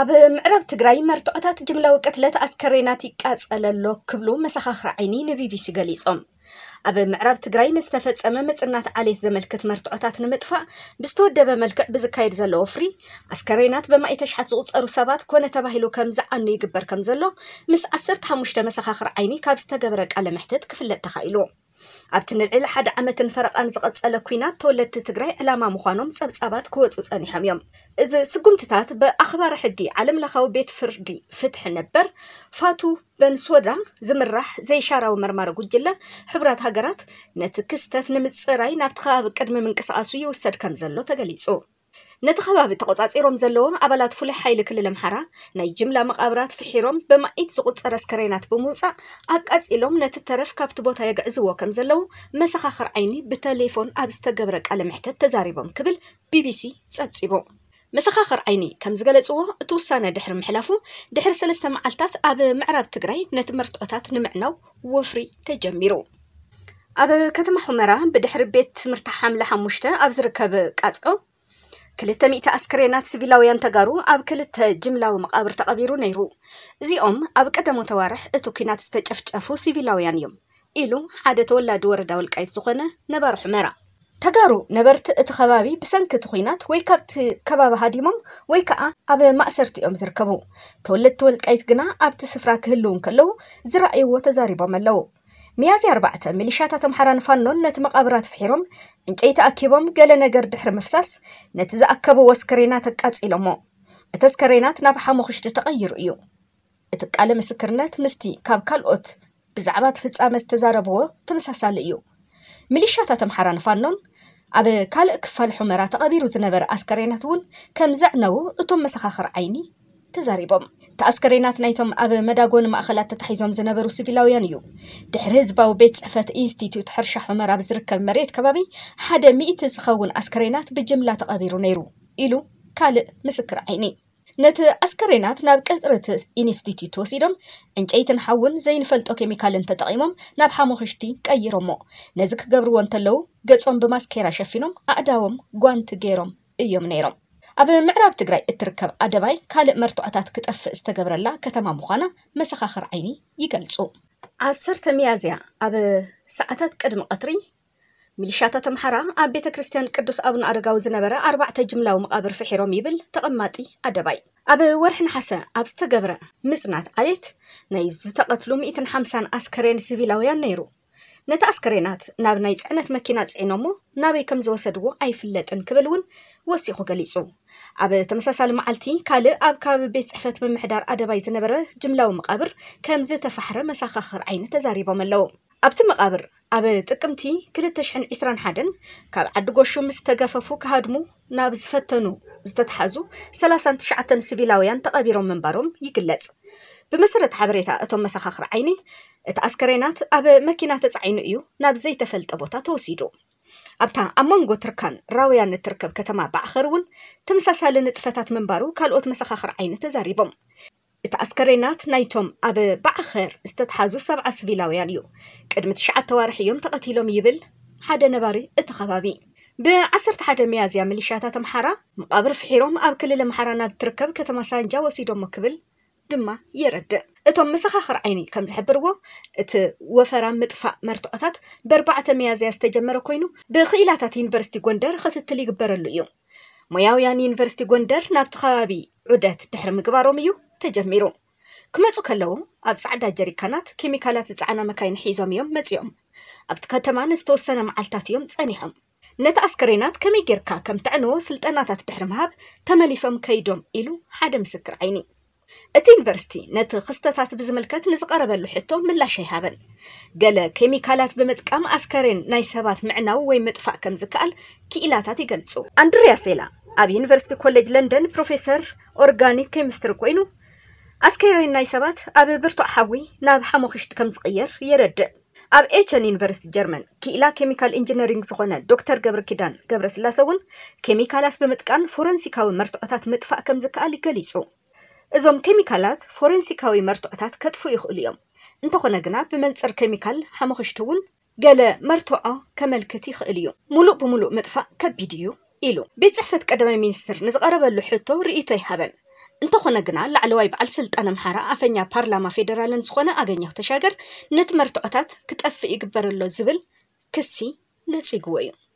ኣብ ምዕራብ ትግራይ መርትዖታት ጅምላዊ ቅትለት ኣስከሬናት ይቃፀለሎ ክብሉ መሰኻኽሪ ዓይኒ ንቢቢሲ ገሊፆም ኣብ ምዕራብ ትግራይ ንዝተፈፀመ መፅናት ዓሌት ዘመልክት መርትዖታት ንምጥፋእ ብዝተወደበ መልክዕ ብዝካየድ ዘሎ ወፍሪ ኣስከሬናት ብማይ ተሽሓት ዝቁፀሩ ሰባት ኮነ ተባሂሉ ከም ዝዓኑ ይግበር ከም ዘሎ ምስ 15 መሰኻኽሪ ዓይኒ ካብ ዝተገበረ ቃለ መሕተት ክፍለጥ ተኻኢሉ ኣብቲ ንልዕሊ ሓደ ዓመትን ፈረቓን ዝቐጸለ ኩናት ተወለድቲ ትግራይ ዕላማ ምዃኖም ጸብጻባት ክወፁ ጸኒሖም እዮም እዚ ስጉምትታት ብኣኽባሪ ሕጊ ዓለም ለኻዊ ቤት ፍርዲ ፍትሒ ነበር ፋቱ በንሶዳ ዝምራሕ ዘይሻራዊ መርማሪ ጉጅለ ሕብራት ሃገራት ነቲ ክስተት ንምፅራይ ናብቲ ከባቢ ቅድሚ ምንቅስቓሱ ይውሰድ ከም ዘሎ ተገሊጹ ነቲ ከባቢ ተቆፃፂሮም ዘለዎ ኣባላት ፍሉይ ሓይሊ ክልል ኣምሓራ ናይ ጅምላ መቃብራት ፍሒሮም ብማኢት ዝቁፀረ ኣስከሬናት ብምውፃእ ኣቃፂሎም ነቲ ተረፍ ካብቲ ቦታ የግዕዝዎ ከም ዘለዉ መሰኻኽር ዓይኒ ብቴሌፎን ኣብ ዝተገብረ ቃለ ምሕተት ተዛሪቦም ክብል ቢቢሲ ፀብፂቡ መሰኻኽር ዓይኒ ከም ዝገለፅዎ እቲ ውሳነ ድሕሪ ምሕላፉ ድሕሪ ሰለስተ መዓልትታት ኣብ ምዕራብ ትግራይ ነቲ መርትዖታት ንምዕናው ወፍሪ ተጀሚሩ ኣብ ከተማ ሑመራ ብድሕሪ ቤት ትምህርቲ ሓምለ ሓሙሽተ ኣብ ዝርከብ ቃፅዑ ክልተ ሚእቲ ኣስከሬናት ስቪላውያን ተጋሩ ኣብ ክልተ ጅምላዊ መቓብር ተቐቢሩ ነይሩ እዚኦም ኣብ ቀደሞ ተዋርሕ እቲ ኩናት ዝተጨፍጨፉ ሲቪላውያን እዮም ኢሉ ሓደ ተወላዲ ወረዳ ውልቃይት ዝኾነ ነባር ሕመራ ተጋሩ ነበርቲ እቲ ከባቢ ብሰንኪ እቲ ኩናት ወይ ካብቲ ከባቢ ሃዲሞም ወይ ከዓ ኣብ ማእሰርቲ እዮም ዝርከቡ ተወለድቲ ወልቃይት ግና ኣብቲ ስፍራ ክህልውን ከለዉ ዝረኣይዎ ተዛሪቦም ኣለዉ መያዝያ 4 ሚሊሻታት ኣምሓራን ፋኖን ነቲ መቓብራት ፍሒሮም ዕንጨይቲ ኣኪቦም ገለ ነገር ድሕሪ ምፍሳስ ነቲ ዝኣከብዎ ኣስከሬናት ኣቃጺሎሞ እቲ ኣስከሬናት ናብ ሓሞኽሽቲ ተቐይሩ እዩ እቲ ቃለ ምስክርነት ምስቲ ካብ ካልኦት ብዛዕባ እቲ ፍጻመ ዝተዛረብዎ ተመሳሳሊ እዩ ሚሊሻታት ኣምሓራን ፋኖን ኣብ ካልእ ክፋል ሑመራ ተቐቢሩ ዝነበረ ኣስከሬናት እውን ከም ዘዕነቡ እቶም መሰኻኽር ዓይኒ ተዛሪቦም ተኣስከሬናት ናይቶም ኣብ መዳጎን ማእኸላት ተታሒዞም ዝነበሩ ስቪላውያን እዩ ድሕሪ ህዝባዊ ቤት ፅሕፈት ኢንስቲትዩት ሕርሻ ሑመራ ኣብ ዝርከብ መሬት ከባቢ ሓደ ሚእቲ ዝኸውን ኣስከሬናት ብጅምላ ተቐቢሩ ነይሩ ኢሉ ካልእ ምስክር ዓይኒ ነቲ ኣስከሬናት ናብ ቀፅሪ ኢንስቲትዩት ወሲዶም ዕንጨይትን ሓውን ዘይንፈልጦ ኬሚካልን ተጠቒሞም ናብ ሓሞክሽቲ ቀይሮሞ ነዚ ክገብርዎ እንተለዉ ገጾም ብማስኬራ ሸፊኖም ኣእዳዎም ጓንቲ ገይሮም እዮም ነይሮም ኣብ ምዕራብ ትግራይ እትርከብ ኣደባይ ካልእ መርትዖታት ክጠፍእ ዝተገብረላ ከተማ ምዃና መሰኻኽር ዓይኒ ይገልጹ ዓሰርተ መያዝያ ኣብ ሰዓታት ቅድሚ ቀትሪ ሚሊሻታት ኣምሓራ ኣብ ቤተ ክርስትያን ቅዱስ ኣቡነ ኣረጋዊ ዝነበረ ኣርባዕተ ጅምላዊ መቓብር ፍሒሮም ይብል ተቐማጢ ኣደባይ ኣብ ወርሒ ንሓሰ ኣብ ዝተገብረ ምፅናት ዓሌት ናይ ዝተቐትሉ 150 ኣስከሬን ሲቪላውያን ነይሩ ነቲ ኣስከሬናት ናብ ናይ ፅዕነት መኪና ፅዒኖሞ ናበይ ከም ዝወሰድዎ ኣይፍለጥን ክብል እውን ወሲኹ ገሊጹ ኣብ ተመሳሳሊ መዓልቲ ካልእ ኣብ ከባቢ ቤት ፅሕፈት ምምሕዳር ኣደባይ ዝነበረ ጅምላዊ መቃብር ከም ዝተፋሕረ መሰኻኽር ዓይነት ተዛሪቦም ኣለዉ ኣብቲ መቃብር ኣብ ጥቅምቲ 221 ካብ ዓዲ ጎሹ ምስ ተገፈፉ ካሃድሙ ናብ ዝፈተኑ ዝተተሓዙ 39 ስቢላውያን ተቐቢሮም ምንባሮም ይግለጽ ብመሰረት ሓበሬታ እቶም መሰኻኽሪ ዓይኒ እቲ ኣስከሬናት ኣብ መኪና ተፃዒኑ እዩ ናብ ዘይተፈልጠ ቦታ ተወሲዱ ኣብታ ኣብ መንጎ ትርካን ራውያን እትርከብ ከተማ ባዕኸር እውን ተመሳሳሊ ንጥፈታት ምንባሩ ካልኦት መሰኻኽሪ ዓይኒ ተዛሪቦም እቲ ኣስከሬናት ናይቶም ኣብ ባዕኸር ዝተተሓዙ ሰብዓ ስቢላውያን እዩ ቅድሚ ትሽዓተ ወርሒ እዮም ተቐቲሎም ይብል ሓደ ነባሪ እቲ ከባቢ ብዓሰርተ ሓደ መያዝያ ሚሊሻታት ኣምሓራ መቃብር ፍሒሮም ኣብ ክልል ኣምሓራ ናብ እትርከብ ከተማ ሳንጃ ወሲዶሞ ክብል ድማ የረድእ እቶም መሰኻኽር ዓይኒ ከም ዝሕብርዎ እቲ ወፈራ ምጥፋእ መርትዖታት ብኣርባዕተ መያዝያ ዝተጀመረ ኮይኑ ብኽኢላታት ዩኒቨርሲቲ ጎንደር ክትትል ይግበረሉ እዩ ሞያውያን ዩኒቨርሲቲ ጎንደር ናብቲ ከባቢ ዑደት ድሕሪ ምግባሮም እዩ ተጀሚሩ ክመፁ ከለዉ ኣብ ፃዕዳ ጀሪካናት ኬሚካላት ዝፀዓና መካይን ሒዞም እዮም መፂኦም ኣብቲ ከተማ ንዝተወሰነ መዓልትታት እዮም ፀኒሖም ነቲ ኣስከሬናት ከመይ ጌርካ ከም ትዕንዎ ስልጠናታት ድሕሪ ምሃብ ተመሊሶም ከይዶም ኢሉ ሓደ ምስክር ዓይኒ እቲ ዩኒቨርሲቲ ነቲ ክስተታት ብዝምልከት ንዝቐረበሉ ሕቶ ምላሽ ኣይሃበን ገለ ኬሚካላት ብምጥቃም ኣስከሬን ናይ ሰባት ምዕናው ወይ ምጥፋእ ከም ዝከኣል ክኢላታት ይገልጹ ኣንድርያ ሴላ ኣብ ዩኒቨርሲቲ ኮሌጅ ለንደን ፕሮፌሰር ኦርጋኒክ ኬሚስትሪ ኮይኑ ኣስከሬን ናይ ሰባት ኣብ ብርቱዕ ሓዊ ናብ ሓሞክሽቲ ከም ዝቕየር የረድእ ኣብ ኤቸን ዩኒቨርሲቲ ጀርመን ክኢላ ኬሚካል ኢንጂነሪንግ ዝኾነ ዶክተር ገብሪ ኪዳን ገብረስላሰ እውን ኬሚካላት ብምጥቃን ፎረንሲካዊ መርትዖታት ምጥፋእ ከም ዝከኣል ይገሊጹ ازوم کیمیکالات فورنسیکاوی مرتعتات کتفو یخولیم. انتخن اجنا بمنصر کیمیکال حمخشتون گله مرتعه کمال کتی خالیم. ملو بملو مدفع کبیدیو ایلو. بیت صحفت کدام مینستر نزق عرب لحیط و رئیتی هبن. انتخن اجنا لعلوای بعل سلت آنم حرا آفنیا پارلما فدرالن زخنا آجنه تشاگر نت مرتعتات کتف ایگبرالله زبل کسی نتیجویم.